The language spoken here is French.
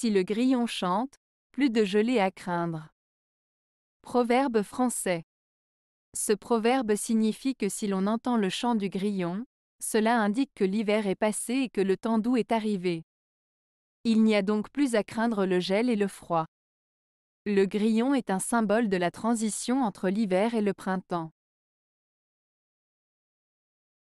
Si le grillon chante, plus de gelée à craindre. Proverbe français. Ce proverbe signifie que si l'on entend le chant du grillon, cela indique que l'hiver est passé et que le temps doux est arrivé. Il n'y a donc plus à craindre le gel et le froid. Le grillon est un symbole de la transition entre l'hiver et le printemps.